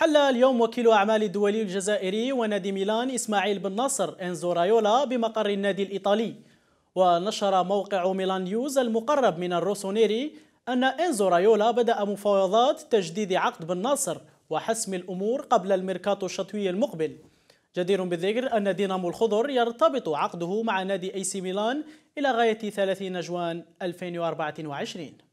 حل اليوم وكيل أعمال الدولي الجزائري ونادي ميلان إسماعيل بن ناصر إنزو رايولا بمقر النادي الإيطالي ونشر موقع ميلان نيوز المقرب من الروسونيري أن إنزو رايولا بدأ مفاوضات تجديد عقد بن ناصر وحسم الأمور قبل الميركاتو الشتوي المقبل جدير بالذكر أن دينامو الخضر يرتبط عقده مع نادي أي سي ميلان إلى غاية 30 جوان 2024